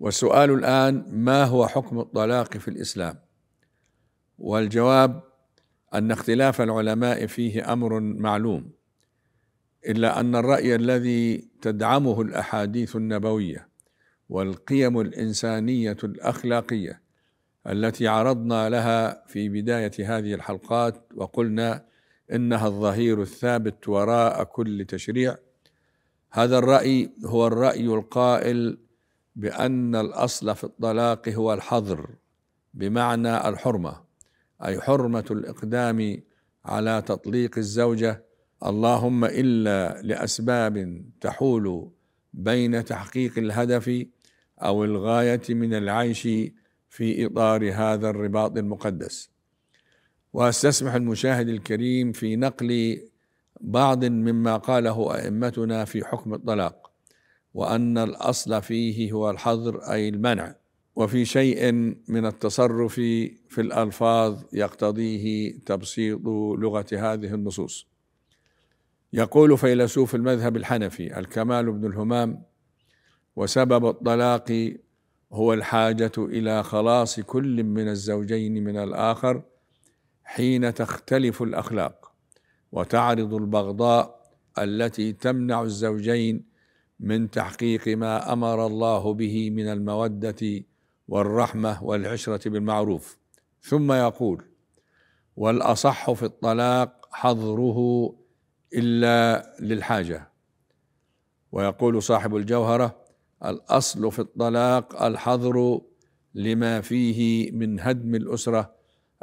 والسؤال الآن ما هو حكم الطلاق في الإسلام والجواب أن اختلاف العلماء فيه أمر معلوم إلا أن الرأي الذي تدعمه الأحاديث النبوية والقيم الإنسانية الأخلاقية التي عرضنا لها في بداية هذه الحلقات وقلنا إنها الظهير الثابت وراء كل تشريع هذا الرأي هو الرأي القائل بأن الأصل في الطلاق هو الحظر بمعنى الحرمة أي حرمة الإقدام على تطليق الزوجة اللهم إلا لأسباب تحول بين تحقيق الهدف أو الغاية من العيش في إطار هذا الرباط المقدس واستسمح المشاهد الكريم في نقل بعض مما قاله ائمتنا في حكم الطلاق وأن الأصل فيه هو الحظر أي المنع وفي شيء من التصرف في الألفاظ يقتضيه تبسيط لغة هذه النصوص يقول فيلسوف المذهب الحنفي الكمال بن الهمام وسبب الطلاق هو الحاجة إلى خلاص كل من الزوجين من الآخر حين تختلف الأخلاق وتعرض البغضاء التي تمنع الزوجين من تحقيق ما امر الله به من الموده والرحمه والعشره بالمعروف ثم يقول والاصح في الطلاق حظره الا للحاجه ويقول صاحب الجوهره الاصل في الطلاق الحظر لما فيه من هدم الاسره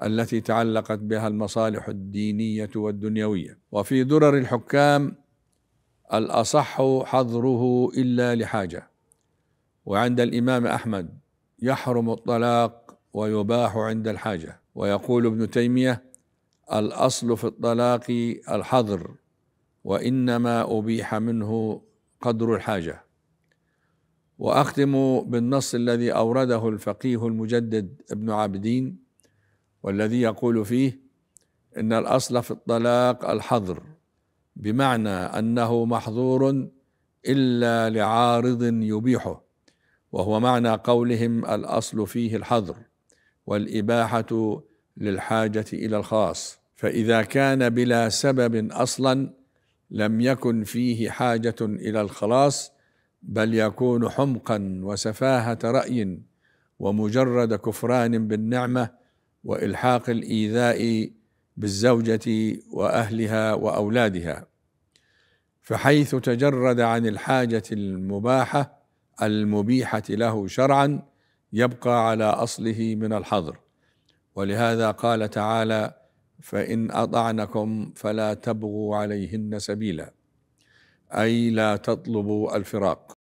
التي تعلقت بها المصالح الدينيه والدنيويه وفي درر الحكام الأصح حظره إلا لحاجة وعند الإمام أحمد يحرم الطلاق ويباح عند الحاجة ويقول ابن تيمية الأصل في الطلاق الحظر وإنما أبيح منه قدر الحاجة وأختم بالنص الذي أورده الفقيه المجدد ابن عابدين والذي يقول فيه إن الأصل في الطلاق الحظر بمعنى انه محظور الا لعارض يبيحه وهو معنى قولهم الاصل فيه الحظر والاباحه للحاجه الى الخاص فاذا كان بلا سبب اصلا لم يكن فيه حاجه الى الخلاص بل يكون حمقا وسفاهه راي ومجرد كفران بالنعمه والحاق الايذاء بالزوجه واهلها واولادها فحيث تجرد عن الحاجه المباحه المبيحه له شرعا يبقى على اصله من الحظر ولهذا قال تعالى فان اطعنكم فلا تبغوا عليهن سبيلا اي لا تطلبوا الفراق